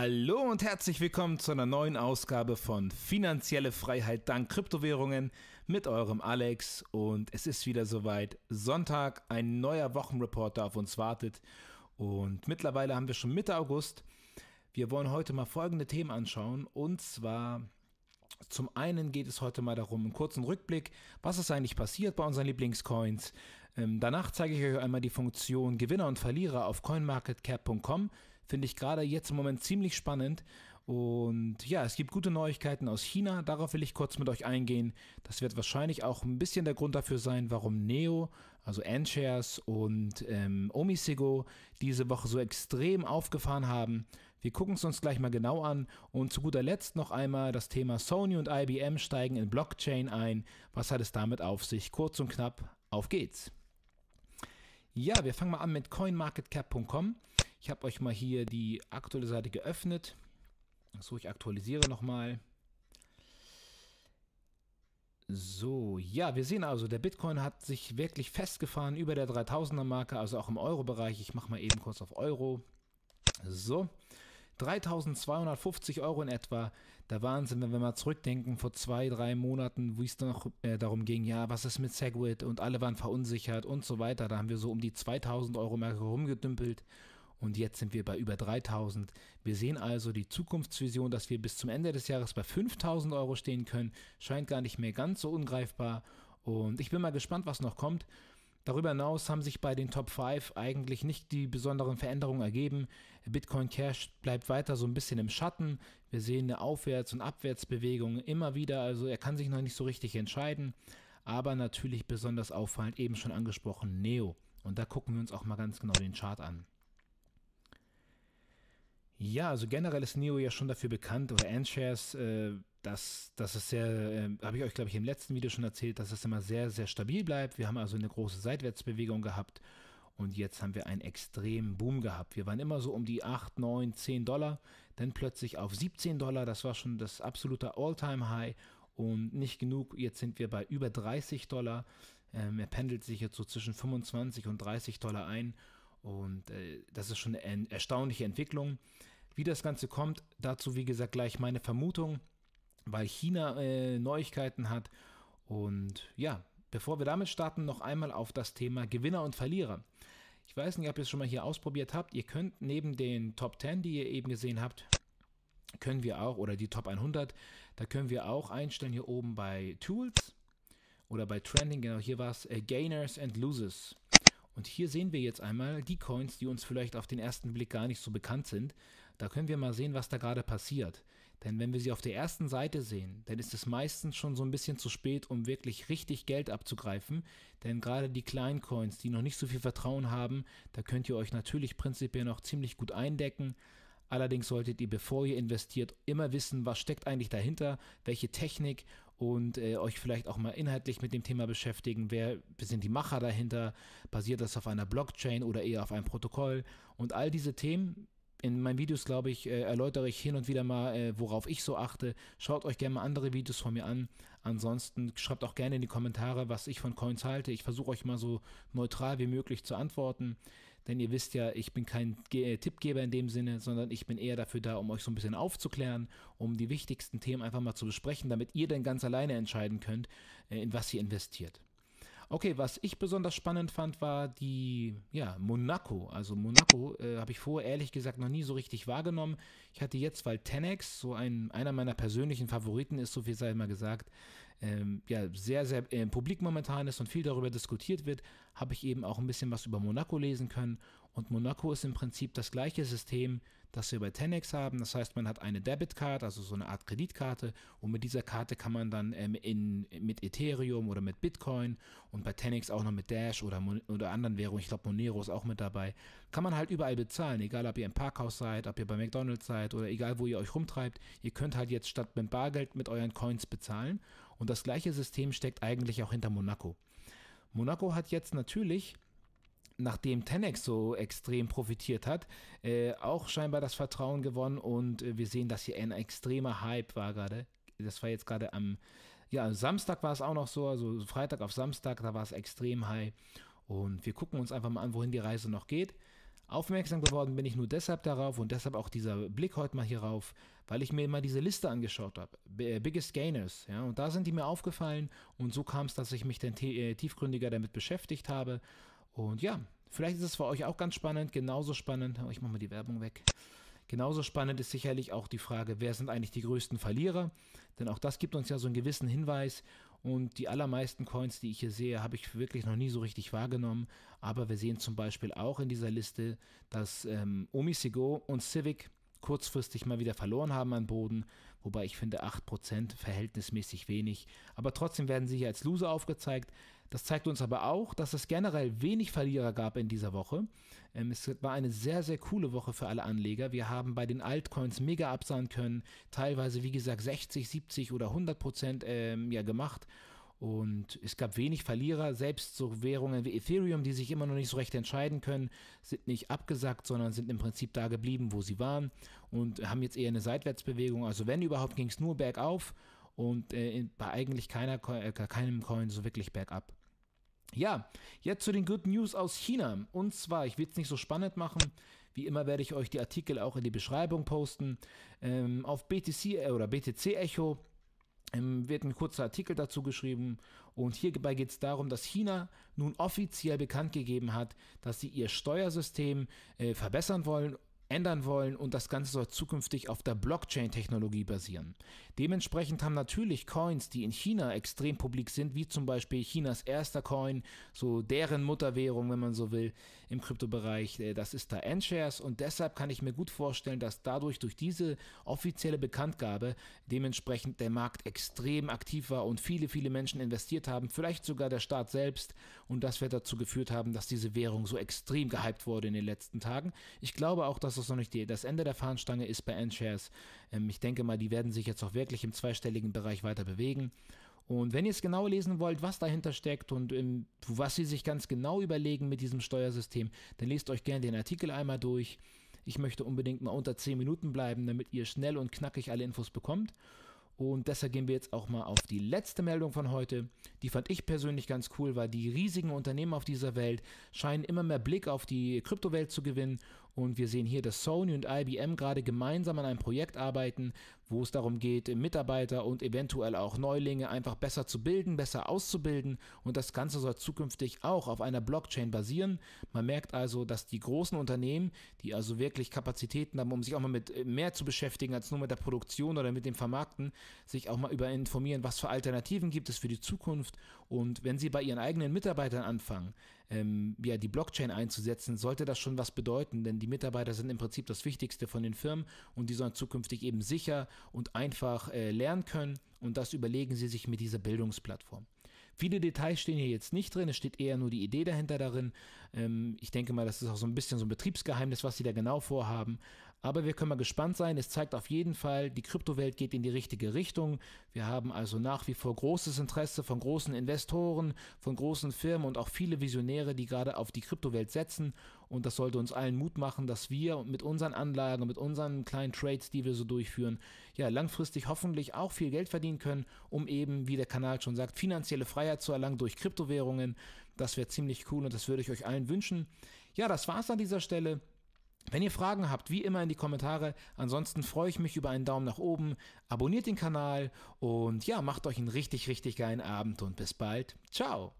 Hallo und herzlich willkommen zu einer neuen Ausgabe von Finanzielle Freiheit dank Kryptowährungen mit eurem Alex. Und es ist wieder soweit. Sonntag, ein neuer Wochenreporter auf uns wartet. Und mittlerweile haben wir schon Mitte August. Wir wollen heute mal folgende Themen anschauen. Und zwar zum einen geht es heute mal darum, einen kurzen Rückblick, was ist eigentlich passiert bei unseren Lieblingscoins. Ähm, danach zeige ich euch einmal die Funktion Gewinner und Verlierer auf coinmarketcap.com. Finde ich gerade jetzt im Moment ziemlich spannend. Und ja, es gibt gute Neuigkeiten aus China. Darauf will ich kurz mit euch eingehen. Das wird wahrscheinlich auch ein bisschen der Grund dafür sein, warum Neo, also N-Shares und ähm, Omisego diese Woche so extrem aufgefahren haben. Wir gucken es uns gleich mal genau an. Und zu guter Letzt noch einmal das Thema Sony und IBM steigen in Blockchain ein. Was hat es damit auf sich? Kurz und knapp, auf geht's. Ja, wir fangen mal an mit coinmarketcap.com. Ich habe euch mal hier die aktuelle Seite geöffnet. So, ich aktualisiere nochmal. So, ja, wir sehen also, der Bitcoin hat sich wirklich festgefahren über der 3000er Marke, also auch im Euro-Bereich. Ich mache mal eben kurz auf Euro. So, 3250 Euro in etwa. Der Wahnsinn, wenn wir mal zurückdenken, vor zwei, drei Monaten, wo es dann noch äh, darum ging, ja, was ist mit Segwit und alle waren verunsichert und so weiter. Da haben wir so um die 2000 Euro Marke rumgedümpelt und jetzt sind wir bei über 3000. Wir sehen also die Zukunftsvision, dass wir bis zum Ende des Jahres bei 5000 Euro stehen können, scheint gar nicht mehr ganz so ungreifbar und ich bin mal gespannt, was noch kommt. Darüber hinaus haben sich bei den Top 5 eigentlich nicht die besonderen Veränderungen ergeben. Bitcoin Cash bleibt weiter so ein bisschen im Schatten. Wir sehen eine Aufwärts- und Abwärtsbewegung immer wieder, also er kann sich noch nicht so richtig entscheiden. Aber natürlich besonders auffallend, eben schon angesprochen, Neo. Und da gucken wir uns auch mal ganz genau den Chart an. Ja, also generell ist Neo ja schon dafür bekannt, oder Anshares, äh, dass, dass es sehr, äh, habe ich euch, glaube ich, im letzten Video schon erzählt, dass es immer sehr, sehr stabil bleibt. Wir haben also eine große Seitwärtsbewegung gehabt und jetzt haben wir einen extremen Boom gehabt. Wir waren immer so um die 8, 9, 10 Dollar, dann plötzlich auf 17 Dollar, das war schon das absolute All-Time-High und nicht genug, jetzt sind wir bei über 30 Dollar. Ähm, er pendelt sich jetzt so zwischen 25 und 30 Dollar ein und äh, das ist schon eine erstaunliche Entwicklung. Wie das Ganze kommt, dazu wie gesagt gleich meine Vermutung, weil China äh, Neuigkeiten hat. Und ja, bevor wir damit starten, noch einmal auf das Thema Gewinner und Verlierer. Ich weiß nicht, ob ihr es schon mal hier ausprobiert habt. Ihr könnt neben den Top 10, die ihr eben gesehen habt, können wir auch, oder die Top 100, da können wir auch einstellen hier oben bei Tools oder bei Trending, genau hier war es, äh, Gainers and Losers. Und hier sehen wir jetzt einmal die Coins, die uns vielleicht auf den ersten Blick gar nicht so bekannt sind. Da können wir mal sehen, was da gerade passiert. Denn wenn wir sie auf der ersten Seite sehen, dann ist es meistens schon so ein bisschen zu spät, um wirklich richtig Geld abzugreifen. Denn gerade die kleinen Coins, die noch nicht so viel Vertrauen haben, da könnt ihr euch natürlich prinzipiell noch ziemlich gut eindecken. Allerdings solltet ihr, bevor ihr investiert, immer wissen, was steckt eigentlich dahinter, welche Technik und äh, euch vielleicht auch mal inhaltlich mit dem Thema beschäftigen. Wer sind die Macher dahinter? Basiert das auf einer Blockchain oder eher auf einem Protokoll? Und all diese Themen in meinen Videos, glaube ich, äh, erläutere ich hin und wieder mal, äh, worauf ich so achte. Schaut euch gerne mal andere Videos von mir an. Ansonsten schreibt auch gerne in die Kommentare, was ich von Coins halte. Ich versuche euch mal so neutral wie möglich zu antworten. Denn ihr wisst ja, ich bin kein Ge äh, Tippgeber in dem Sinne, sondern ich bin eher dafür da, um euch so ein bisschen aufzuklären, um die wichtigsten Themen einfach mal zu besprechen, damit ihr dann ganz alleine entscheiden könnt, äh, in was ihr investiert. Okay, was ich besonders spannend fand, war die, ja, Monaco. Also Monaco äh, habe ich vorher ehrlich gesagt noch nie so richtig wahrgenommen. Ich hatte jetzt, weil Tenex, so ein, einer meiner persönlichen Favoriten ist, so viel sei mal gesagt, ähm, ja, sehr, sehr äh, publik momentan ist und viel darüber diskutiert wird, habe ich eben auch ein bisschen was über Monaco lesen können. Und Monaco ist im Prinzip das gleiche System, das wir bei Tenex haben. Das heißt, man hat eine Debitcard, also so eine Art Kreditkarte. Und mit dieser Karte kann man dann ähm, in, mit Ethereum oder mit Bitcoin und bei Tenex auch noch mit Dash oder, Mon oder anderen Währungen, ich glaube Monero ist auch mit dabei, kann man halt überall bezahlen. Egal, ob ihr im Parkhaus seid, ob ihr bei McDonald's seid oder egal, wo ihr euch rumtreibt. Ihr könnt halt jetzt statt mit Bargeld mit euren Coins bezahlen. Und das gleiche System steckt eigentlich auch hinter Monaco. Monaco hat jetzt natürlich nachdem Tenex so extrem profitiert hat, äh, auch scheinbar das Vertrauen gewonnen und äh, wir sehen, dass hier ein extremer Hype war gerade. Das war jetzt gerade am ja, Samstag war es auch noch so, also Freitag auf Samstag, da war es extrem high. Und wir gucken uns einfach mal an, wohin die Reise noch geht. Aufmerksam geworden bin ich nur deshalb darauf und deshalb auch dieser Blick heute mal hierauf, weil ich mir mal diese Liste angeschaut habe. Äh, Biggest Gainers, ja, und da sind die mir aufgefallen und so kam es, dass ich mich dann äh, tiefgründiger damit beschäftigt habe. Und ja, vielleicht ist es für euch auch ganz spannend, genauso spannend. Oh, ich mache mal die Werbung weg. Genauso spannend ist sicherlich auch die Frage, wer sind eigentlich die größten Verlierer? Denn auch das gibt uns ja so einen gewissen Hinweis. Und die allermeisten Coins, die ich hier sehe, habe ich wirklich noch nie so richtig wahrgenommen. Aber wir sehen zum Beispiel auch in dieser Liste, dass ähm, Omisigo und Civic kurzfristig mal wieder verloren haben an Boden, wobei ich finde 8% verhältnismäßig wenig. Aber trotzdem werden sie hier als Loser aufgezeigt. Das zeigt uns aber auch, dass es generell wenig Verlierer gab in dieser Woche. Ähm, es war eine sehr, sehr coole Woche für alle Anleger. Wir haben bei den Altcoins mega absahen können, teilweise wie gesagt 60, 70 oder 100 Prozent ähm, ja, gemacht. Und es gab wenig Verlierer, selbst so Währungen wie Ethereum, die sich immer noch nicht so recht entscheiden können, sind nicht abgesackt, sondern sind im Prinzip da geblieben, wo sie waren und haben jetzt eher eine Seitwärtsbewegung. Also wenn überhaupt ging es nur bergauf und äh, bei eigentlich keiner, äh, keinem Coin so wirklich bergab. Ja, jetzt zu den Good News aus China. Und zwar, ich will es nicht so spannend machen. Wie immer werde ich euch die Artikel auch in die Beschreibung posten. Ähm, auf BTC äh, oder BTC Echo ähm, wird ein kurzer Artikel dazu geschrieben. Und hierbei geht es darum, dass China nun offiziell bekannt gegeben hat, dass sie ihr Steuersystem äh, verbessern wollen ändern wollen und das Ganze soll zukünftig auf der Blockchain-Technologie basieren. Dementsprechend haben natürlich Coins, die in China extrem publik sind, wie zum Beispiel Chinas erster Coin, so deren Mutterwährung, wenn man so will, im Kryptobereich, äh, das ist da N-Shares und deshalb kann ich mir gut vorstellen, dass dadurch durch diese offizielle Bekanntgabe dementsprechend der Markt extrem aktiv war und viele, viele Menschen investiert haben, vielleicht sogar der Staat selbst und das wird dazu geführt haben, dass diese Währung so extrem gehypt wurde in den letzten Tagen. Ich glaube auch, dass das noch nicht das Ende der Fahnenstange ist bei N-Shares. Ähm, ich denke mal, die werden sich jetzt auch wirklich täglich im zweistelligen Bereich weiter bewegen. Und wenn ihr es genau lesen wollt, was dahinter steckt und in, ähm, was sie sich ganz genau überlegen mit diesem Steuersystem, dann lest euch gerne den Artikel einmal durch. Ich möchte unbedingt mal unter 10 Minuten bleiben, damit ihr schnell und knackig alle Infos bekommt. Und deshalb gehen wir jetzt auch mal auf die letzte Meldung von heute. Die fand ich persönlich ganz cool, weil die riesigen Unternehmen auf dieser Welt scheinen immer mehr Blick auf die Kryptowelt zu gewinnen und wir sehen hier, dass Sony und IBM gerade gemeinsam an einem Projekt arbeiten, wo es darum geht, Mitarbeiter und eventuell auch Neulinge einfach besser zu bilden, besser auszubilden. Und das Ganze soll zukünftig auch auf einer Blockchain basieren. Man merkt also, dass die großen Unternehmen, die also wirklich Kapazitäten haben, um sich auch mal mit äh, mehr zu beschäftigen als nur mit der Produktion oder mit dem Vermarkten, sich auch mal über informieren, was für Alternativen gibt es für die Zukunft. Und wenn sie bei ihren eigenen Mitarbeitern anfangen, ähm, ja, die Blockchain einzusetzen, sollte das schon was bedeuten, denn die Mitarbeiter sind im Prinzip das Wichtigste von den Firmen und die sollen zukünftig eben sicher und einfach äh, lernen können und das überlegen sie sich mit dieser Bildungsplattform. Viele Details stehen hier jetzt nicht drin, es steht eher nur die Idee dahinter darin. Ähm, ich denke mal, das ist auch so ein bisschen so ein Betriebsgeheimnis, was sie da genau vorhaben, aber wir können mal gespannt sein. Es zeigt auf jeden Fall, die Kryptowelt geht in die richtige Richtung. Wir haben also nach wie vor großes Interesse von großen Investoren, von großen Firmen und auch viele Visionäre, die gerade auf die Kryptowelt setzen. Und das sollte uns allen Mut machen, dass wir mit unseren Anlagen, mit unseren kleinen Trades, die wir so durchführen, ja, langfristig hoffentlich auch viel Geld verdienen können, um eben, wie der Kanal schon sagt, finanzielle Freiheit zu erlangen durch Kryptowährungen. Das wäre ziemlich cool und das würde ich euch allen wünschen. Ja, das war's an dieser Stelle. Wenn ihr Fragen habt, wie immer in die Kommentare. Ansonsten freue ich mich über einen Daumen nach oben. Abonniert den Kanal und ja, macht euch einen richtig, richtig geilen Abend und bis bald. Ciao.